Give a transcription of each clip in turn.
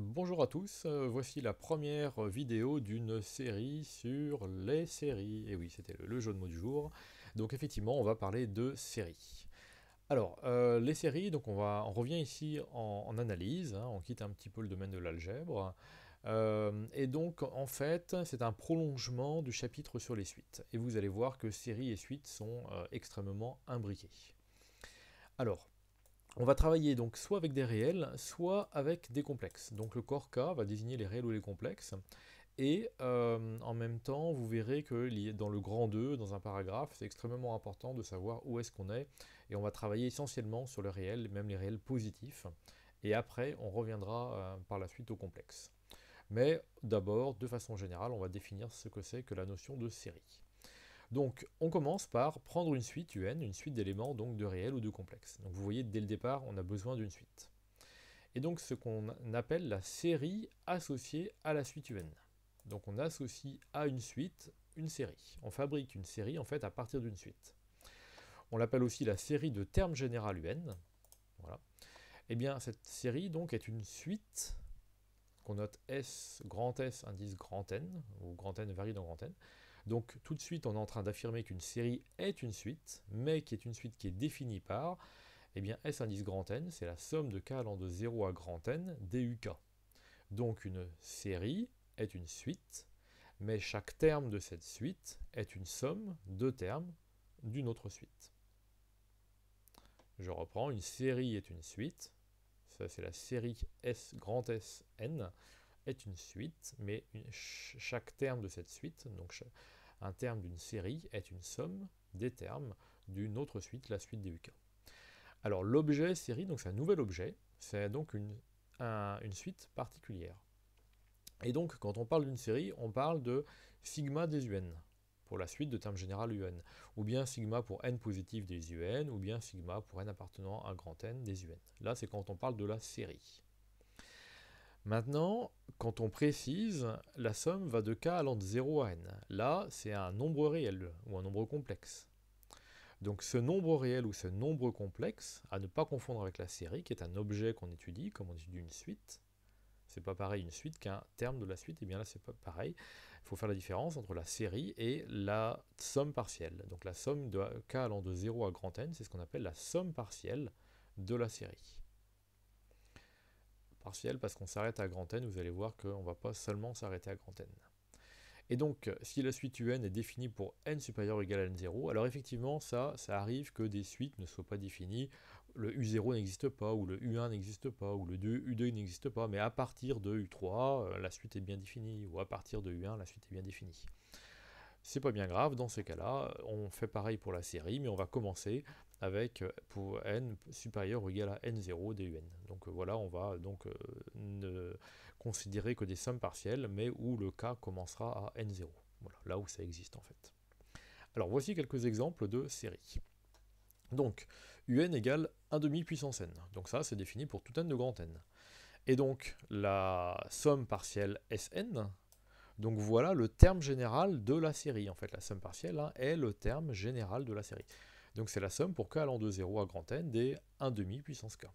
Bonjour à tous, euh, voici la première vidéo d'une série sur les séries. Et oui, c'était le jeu de mots du jour. Donc effectivement, on va parler de séries. Alors, euh, les séries, donc on, va, on revient ici en, analyse, hein, on quitte un petit peu le domaine de l'algèbre. Euh, et donc, en fait, c'est un prolongement du chapitre sur les suites. Et vous allez voir que séries et suites sont extrêmement imbriquées. Alors, on va travailler donc soit avec des réels, soit avec des complexes. Donc le corps K va désigner les réels ou les complexes. Et euh, en même temps, vous verrez que dans le grand 2, dans un paragraphe, c'est extrêmement important de savoir où est-ce qu'on est. Et on va travailler essentiellement sur le réel, même les réels positifs. Et après, on reviendra euh, par la suite au complexe. Mais d'abord, de façon générale, on va définir ce que c'est que la notion de série. Donc on commence par prendre une suite UN, une suite d'éléments donc de réel ou de complexes. Donc vous voyez dès le départ on a besoin d'une suite. Et donc ce qu'on appelle la série associée à la suite UN. Donc on associe à une suite une série. On fabrique une série en fait à partir d'une suite. On l'appelle aussi la série de termes général UN. Voilà. Eh bien cette série donc est une suite qu'on note S, grand S, indice grand N, ou grand N varie dans grand N, donc tout de suite, on est en train d'affirmer qu'une série est une suite, mais qui est une suite qui est définie par, eh bien S indice grand N, c'est la somme de k allant de 0 à grand N DUK. Donc une série est une suite, mais chaque terme de cette suite est une somme de termes d'une autre suite. Je reprends, une série est une suite, ça c'est la série S grand S N, est une suite, mais chaque terme de cette suite, donc un terme d'une série est une somme des termes d'une autre suite, la suite des UK. Alors l'objet série, donc c'est un nouvel objet, c'est donc une, suite particulière. Et donc quand on parle d'une série, on parle de sigma des UN, pour la suite de termes général UN, ou bien sigma pour n positif des UN, ou bien sigma pour n appartenant à grand n des UN. Là c'est quand on parle de la série. Maintenant, quand on précise, la somme va de k allant de 0 à n. Là, c'est un nombre réel ou un nombre complexe. Donc ce nombre réel ou ce nombre complexe, à ne pas confondre avec la série, qui est un objet qu'on étudie, comme on étudie une suite, n'est pas pareil une suite qu'un terme de la suite, et bien là c'est pas pareil. Il faut faire la différence entre la série et la somme partielle. Donc la somme de k allant de 0 à grand n, c'est ce qu'on appelle la somme partielle de la série parce qu'on s'arrête à grand N, vous allez voir qu'on ne va pas seulement s'arrêter à grand N. Et donc, euh, si la suite UN est définie pour n supérieur ou égal à n0, alors effectivement, ça, ça arrive que des suites ne soient pas définies. Le U0 n'existe pas, ou le U1 n'existe pas, ou le U2 n'existe pas, mais à partir de U3, euh, la suite est bien définie, ou à partir de U1, la suite est bien définie. C'est pas bien grave, dans ces cas-là, on fait pareil pour la série, mais on va commencer avec euh, pour n supérieur ou égal à n0 dun. Donc euh, voilà, on va euh, donc ne considérer que des sommes partielles, mais où le cas commencera à n0. Voilà, là où ça existe en fait. Alors voici quelques exemples de séries. Donc, un égale 1 demi puissance n. Donc ça, c'est défini pour tout n de grand n. Et donc, la somme partielle Sn, donc voilà le terme général de la série. En fait, la somme partielle hein, est le terme général de la série. Donc c'est la somme pour k allant de 0 à n des 1,5 puissance k.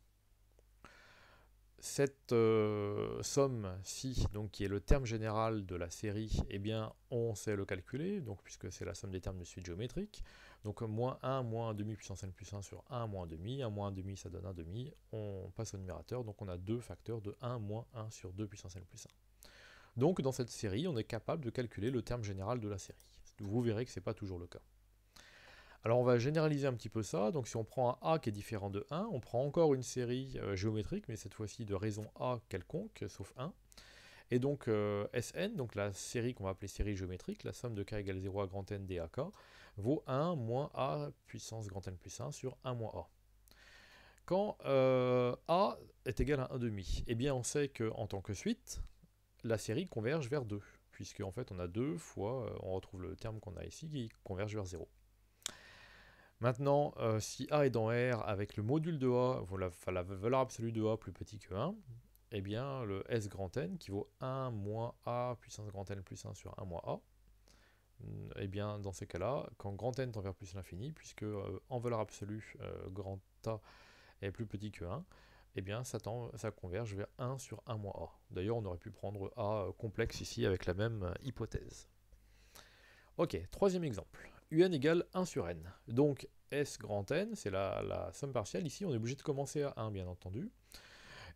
Cette euh, somme-ci, donc qui est le terme général de la série, eh bien on sait le calculer, donc puisque c'est la somme des termes de suite géométrique. Donc moins 1, moins 1,5 puissance n plus 1 sur 1, moins 1,5, 1 moins 1,5 ça donne 1,5, on passe au numérateur, donc on a deux facteurs de 1 moins 1 sur 2 puissance n plus 1. Donc dans cette série, on est capable de calculer le terme général de la série. Vous verrez que ce n'est pas toujours le cas. Alors on va généraliser un petit peu ça, donc si on prend un A qui est différent de 1, on prend encore une série euh, géométrique, mais cette fois-ci de raison A quelconque, sauf 1. Et donc euh, Sn, donc la série qu'on va appeler série géométrique, la somme de k égale 0 à grand n dAk, vaut 1 moins A puissance grand n plus 1 sur 1 moins A quand euh, A est égal à 1,5, eh bien on sait qu'en tant que suite, la série converge vers 2, puisque en fait on a 2 fois, on retrouve le terme qu'on a ici, qui converge vers 0. Maintenant, euh, si A est dans R avec le module de A, voilà, la valeur absolue de A plus petit que 1, eh bien le S grand N qui vaut 1 moins A puissance grand N plus 1 sur 1 moins A, mm, eh bien dans ces cas-là, quand grand N tend vers plus l'infini, puisque euh, en valeur absolue euh, grand A est plus petit que 1, eh bien ça, tend, ça converge vers 1 sur 1 moins A. D'ailleurs on aurait pu prendre A complexe ici avec la même hypothèse. Ok, troisième exemple un égale 1 sur n. Donc S grand N, c'est la, somme partielle. Ici, on est obligé de commencer à 1, bien entendu.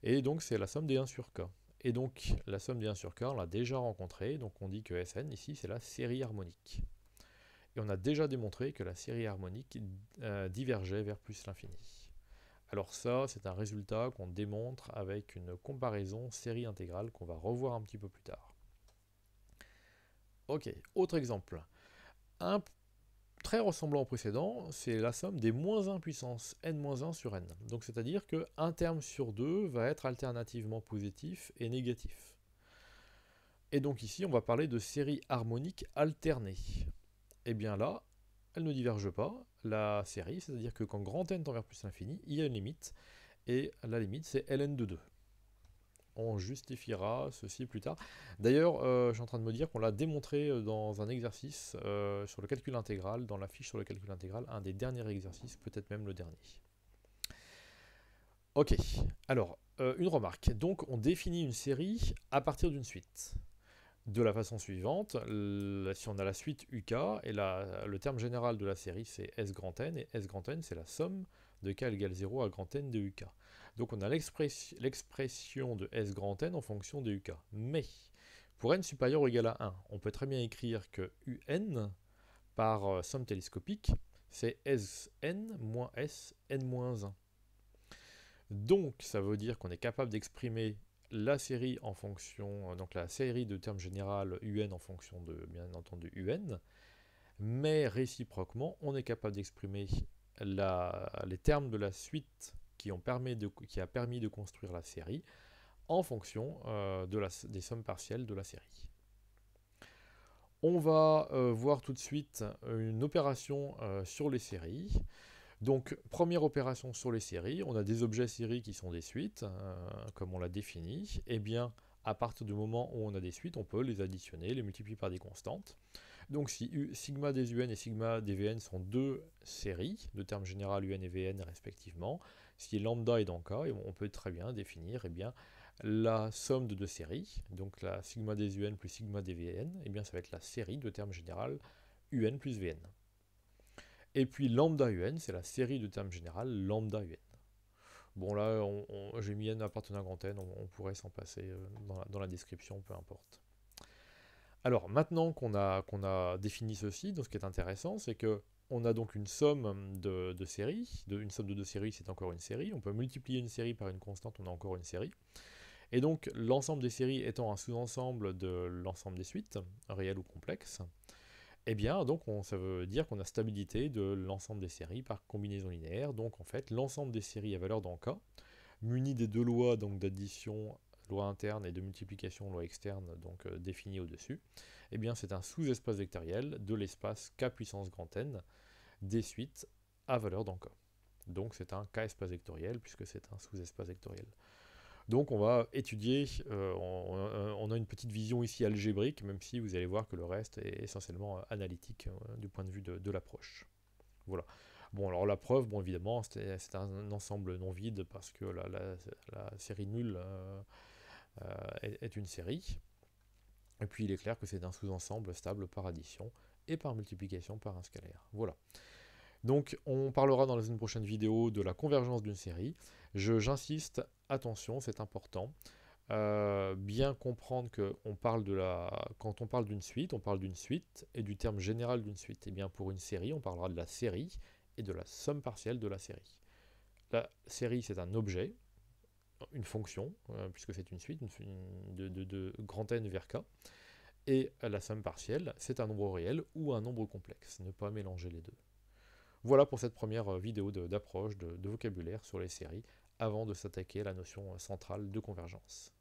Et donc, c'est la somme des 1 sur K. Et donc, la somme des 1 sur K, on l'a déjà rencontrée. Donc, on dit que Sn, ici, c'est la série harmonique. Et on a déjà démontré que la série harmonique euh, divergeait vers plus l'infini. Alors ça, c'est un résultat qu'on démontre avec une comparaison série intégrale qu'on va revoir un petit peu plus tard. Ok, autre exemple. Un très ressemblant au précédent, c'est la somme des moins 1 puissance n-1 sur n. Donc c'est-à-dire que un terme sur deux va être alternativement positif et négatif. Et donc ici, on va parler de série harmonique alternée. Et eh bien là, elle ne diverge pas, la série, c'est-à-dire que quand grand n tend vers plus l'infini, il y a une limite, et la limite c'est ln de 2 on justifiera ceci plus tard. D'ailleurs, euh, je suis en train de me dire qu'on l'a démontré euh, dans un exercice euh, sur le calcul intégral, dans la fiche sur le calcul intégral, un des derniers exercices, peut-être même le dernier. Ok, alors, euh, une remarque. Donc, on définit une série à partir d'une suite. De la façon suivante, si on a la suite UK, et le terme général de la série c'est S grand N, et S grand N c'est la somme de k égale 0 à grand n de uk. Donc on a l'expression de S grand N en fonction de UK. Mais pour N supérieur ou égal à 1, on peut très bien écrire que UN par euh, somme télescopique, c'est SN moins SN moins 1. Donc ça veut dire qu'on est capable d'exprimer la série en fonction, euh, donc la série de termes général UN en fonction de, bien entendu, UN, mais réciproquement, on est capable d'exprimer les termes de la suite qui, ont permis de, a permis de construire la série en fonction euh, des sommes partielles de la série. On va euh, voir tout de suite une opération euh, sur les séries. Donc, première opération sur les séries, on a des objets séries qui sont des suites, comme on l'a défini. Eh bien, à partir du moment où on a des suites, on peut les additionner, les multiplier par des constantes. Donc si sigma des UN et sigma des VN sont deux séries de termes généraux UN et VN respectivement, si lambda est dans K, on peut très bien définir eh la somme de deux séries, donc la sigma des UN plus sigma des VN, eh bien, ça va être la série de termes généraux UN plus VN. Et puis lambda UN, c'est la série de termes généraux lambda UN. Bon là, j'ai mis n appartenant à grand n, on, pourrait s'en passer euh, dans la description, peu importe. Alors maintenant qu'on a, qu'on a défini ceci, donc ce qui est intéressant, c'est que on a donc une somme de, séries, une somme de deux séries c'est encore une série, on peut multiplier une série par une constante, on a encore une série. Et donc l'ensemble des séries étant un sous-ensemble de l'ensemble des suites, réelles ou complexes, eh bien donc ça veut dire qu'on a stabilité de l'ensemble des séries par combinaison linéaire, donc en fait l'ensemble des séries à valeur dans K, muni des deux lois donc d'addition loi interne et de multiplication loi externe, donc euh, définie au-dessus, et eh bien c'est un sous-espace vectoriel de l'espace k puissance grand n des suites à valeur dans k. Donc c'est un k espace vectoriel puisque c'est un sous-espace vectoriel. Donc on va étudier, euh, euh, on, a une petite vision ici algébrique, même si vous allez voir que le reste est essentiellement analytique du point de vue de, l'approche. Voilà. Bon, alors la preuve, bon évidemment, c'est un ensemble non vide parce que la, série nulle euh, est, une série. Et puis il est clair que c'est un sous-ensemble stable par addition et par multiplication par un scalaire. Voilà. Donc on parlera dans une prochaine vidéo de la convergence d'une série. J'insiste, attention, c'est important. Euh, bien comprendre que on parle de la... quand on parle d'une suite, on parle d'une suite et du terme général d'une suite. Et eh bien pour une série, on parlera de la série et de la somme partielle de la série. La série, c'est un objet, une fonction, euh, puisque c'est une suite, de, grand n vers k. Et la somme partielle, c'est un nombre réel ou un nombre complexe. Ne pas mélanger les deux. Voilà pour cette première euh, vidéo d'approche de vocabulaire sur les séries, avant de s'attaquer à la notion euh, centrale de convergence.